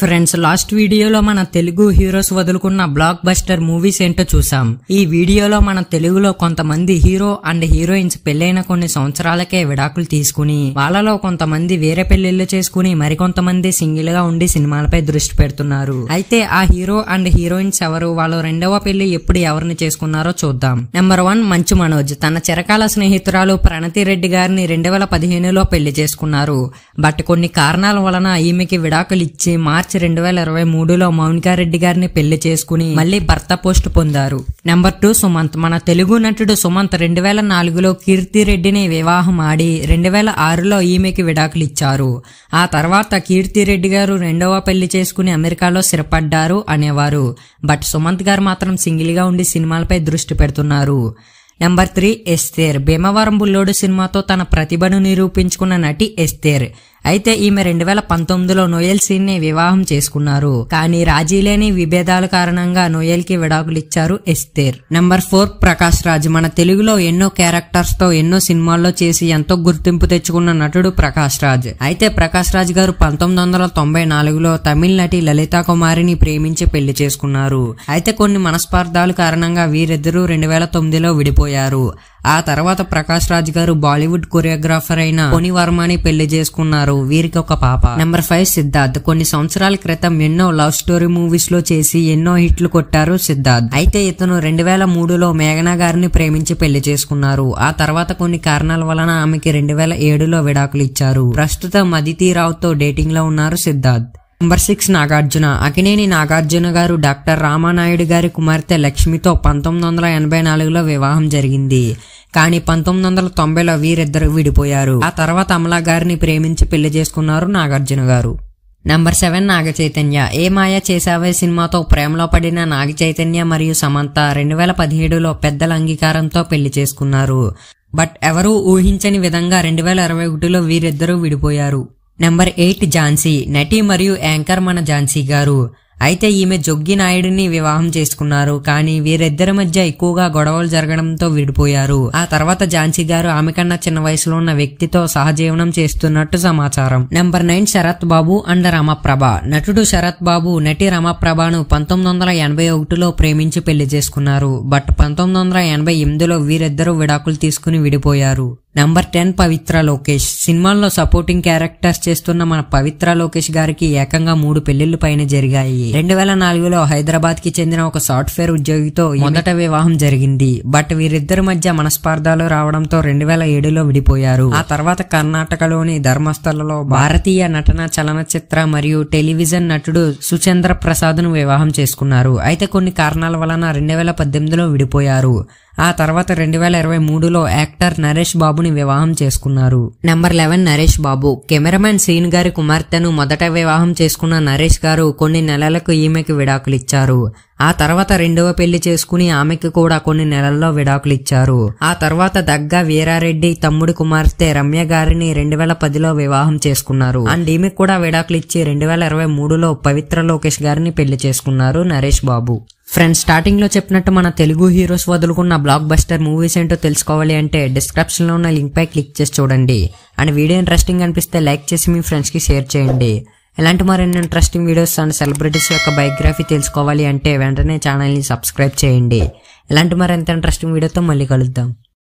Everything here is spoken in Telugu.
ఫ్రెండ్స్ లాస్ట్ వీడియోలో మన తెలుగు హీరోస్ వదులుకున్న బ్లాక్ బస్టర్ మూవీస్ ఏంటో చూసాం ఈ వీడియోలో మన తెలుగులో కొంతమంది హీరో అండ్ హీరోయిన్స్ పెళ్లైన కొన్ని సంవత్సరాలకే విడాకులు తీసుకుని వాళ్ళలో కొంతమంది వేరే పెళ్లిళ్ళు చేసుకుని మరికొంతమంది సింగిల్ గా ఉండి సినిమాలపై దృష్టి పెడుతున్నారు అయితే ఆ హీరో అండ్ హీరోయిన్స్ ఎవరు వాళ్ళు రెండవ పెళ్లి ఎప్పుడు ఎవరిని చేసుకున్నారో చూద్దాం నెంబర్ వన్ మంచు మనోజ్ తన చిరకాల స్నేహితురాలు ప్రణతి రెడ్డి గారిని రెండు వేల పదిహేనులో పెళ్లి చేసుకున్నారు బట్ కొన్ని కారణాల వలన ఈమెకి విడాకులు ఇచ్చి మార్చి మార్చ్ రెండు వేల ఇరవై మూడులో మౌనికారెడ్డి గారిని పెళ్లి చేసుకుని మళ్లీ భర్త పోస్ట్ పొందారు నెంబర్ టూ సుమంత్ మన తెలుగు నటుడు సుమంత్ రెండు వేల నాలుగులో కీర్తిరెడ్డిని వివాహం ఆడి రెండు వేల ఆరులో ఈమెకి విడాకులు ఇచ్చారు ఆ తర్వాత కీర్తిరెడ్డి గారు రెండవ పెళ్లి చేసుకుని అమెరికాలో స్థిరపడ్డారు అనేవారు బట్ సుమంత్ గారు మాత్రం సింగిల్ గా ఉండి సినిమాలపై దృష్టి పెడుతున్నారు number three Esther Bhimavaram Bullodu సినిమాతో తన ప్రతిభను నిరూపించుకున్న నటి ఎస్తేర్ అయితే ఈమె రెండు వేల పంతొమ్మిదిలో నోయల్ సీన్ ని వివాహం చేసుకున్నారు కానీ రాజీలేని విభేదాల కారణంగా నోయల్ కి విడాకులు ఇచ్చారు Esther number four Prakash Raj మన తెలుగులో ఎన్నో క్యారెక్టర్స్ తో ఎన్నో సినిమాల్లో చేసి ఎంతో గుర్తింపు తెచ్చుకున్న నటుడు ప్రకాష్ రాజ్ అయితే ప్రకాష్ రాజ్ గారు పంతొమ్మిది వందల తొంభై నాలుగులో తమిళ నటి లలితా కుమారిని ప్రేమించి పెళ్లి చేసుకున్నారు అయితే కొన్ని మనస్పార్థాల కారణంగా వీరిద్దరూ రెండు వేల తొమ్మిదిలో విడిపోయారు ఆ తర్వాత ప్రకాష్ రాజ్ గారు బాలీవుడ్ కొరియోగ్రాఫర్ అయిన కొని వర్మని పెళ్లి చేసుకున్నారు వీరికి ఒక పాప నెంబర్ ఫైవ్ సిద్ధార్థ్ కొన్ని సంవత్సరాల క్రితం ఎన్నో లవ్ స్టోరీ మూవీస్ లో చేసి ఎన్నో హిట్లు కొట్టారు సిద్ధార్థ్ అయితే ఇతను రెండు వేల మూడులో మేఘనా గారిని ప్రేమించి పెళ్లి చేసుకున్నారు ఆ తర్వాత కొన్ని కారణాల వలన ఆమెకి రెండు వేల ఏడులో విడాకులు ఇచ్చారు ప్రస్తుతం అదితి తో డేటింగ్ లో ఉన్నారు Siddharth number six Nagarjuna Akkineni Nagarjuna garu doctor Ramanaidu గారి కుమార్తె లక్ష్మితో పంతొమ్మిది వందల ఎనభై నాలుగులో వివాహం జరిగింది కానీ పంతొమ్మిది వందల తొంభైలో వీరిద్దరు విడిపోయారు ఆ తర్వాత అమలా గారిని ప్రేమించి పెళ్లి చేసుకున్నారు నాగార్జున గారు నంబర్ సెవెన్ నాగ చైతన్య ఏ మాయ చేసావే సినిమాతో ప్రేమలో పడిన నాగ చైతన్య మరియు సమంత రెండు వేల పదిహేడులో పెద్దల అంగీకారంతో పెళ్లి చేసుకున్నారు బట్ ఎవరూ ఊహించని విధంగా రెండు వేల ఇరవై ఒకటిలో వీరిద్దరూ విడిపోయారు నెంబర్ ఎయిట్ ఝాన్సీ నటి మరియు యాంకర్ మన ఝాన్సీ గారు అయితే ఈమె జొగ్గి నాయుడిని వివాహం చేసుకున్నారు కానీ వీరిద్దరి మధ్య ఎక్కువగా గొడవలు జరగడంతో విడిపోయారు ఆ తర్వాత ఝాన్సీ గారు ఆమె కన్నా చిన్న వయసులో ఉన్న వ్యక్తితో సహజీవనం చేస్తున్నట్టు సమాచారం number nine Sarath Babu and Ramaprabha నటుడు శరత్ బాబు నటి రమప్రభను పంతొమ్మిది వందల ఎనభై ఒకటిలో ప్రేమించి పెళ్లి చేసుకున్నారు బట్ పంతొమ్మిది వందల ఎనభై ఎనిమిదిలో వీరిద్దరూ విడాకులు తీసుకుని విడిపోయారు నెంబర్ టెన్ పవిత్ర లోకేష్ సినిమాల్లో సపోర్టింగ్ క్యారెక్టర్స్ చేస్తున్న మన పవిత్ర లోకేష్ గారికి ఏకంగా మూడు పెళ్లిళ్లు పైన జరిగాయి రెండు వేల నాలుగులో హైదరాబాద్ కి చెందిన ఒక సాఫ్ట్వేర్ ఉద్యోగితో మొదట వివాహం జరిగింది బట్ వీరిద్దరి మధ్య మనస్పార్థాలు రావడంతో రెండు వేల ఏడులో విడిపోయారు ఆ తర్వాత కర్ణాటకలోని ధర్మస్థలలో భారతీయ నటన చలనచిత్ర మరియు టెలివిజన్ నటుడు సుచంద్ర ప్రసాద్ ను వివాహం చేసుకున్నారు అయితే కొన్ని కారణాల వలన రెండు వేల పద్దెనిమిదిలో విడిపోయారు ఆ తర్వాత రెండు వేల ఇరవై మూడులో యాక్టర్ నరేష్ బాబుని బాబుని వివాహం చేసుకున్నారు number eleven Naresh Babu cameraman సీన్ గారి కుమార్తెను మొదట వివాహం చేసుకున్న నరేష్ గారు కొన్ని నెలలకు ఈమెకి విడాకులిచ్చారు ఆ తర్వాత రెండవ పెళ్లి చేసుకుని ఆమెకి కూడా కొన్ని నెలల్లో విడాకులిచ్చారు ఆ తర్వాత దగ్గ వీరారెడ్డి తమ్ముడి కుమార్తె రమ్య గారిని రెండు వేల పదిలో వివాహం చేసుకున్నారు అండ్ ఈమె కూడా విడాకులిచ్చి రెండు వేల ఇరవై మూడులో పవిత్ర లోకేష్ గారిని పెళ్లి చేసుకున్నారు నరేష్ బాబు ఫ్రెండ్స్ స్టార్టింగ్ లో చెప్పినట్టు మన తెలుగు హీరోస్ వదులుకున్న బ్లాక్ బస్టర్ మూవీస్ ఏంటో తెలుసుకోవాలి అంటే డిస్క్రిప్షన్ లో ఉన్న లింక్ పై క్లిక్ చేసి చూడండి అండ్ వీడియో ఇంట్రెస్టింగ్ అనిపిస్తే లైక్ చేసి మీ ఫ్రెండ్స్ కి షేర్ చేయండి ఇలాంటి మరిన్ని ఇంట్రెస్టింగ్ వీడియోస్ అండ్ సెలబ్రిటీస్ యొక్క బయోగ్రఫీ తెలుసుకోవాలి అంటే వెంటనే ఛానల్ని సబ్స్క్రైబ్ చేయండి ఇలాంటి మరింత ఇంట్రెస్టింగ్ వీడియోతో మళ్ళీ కలుద్దాం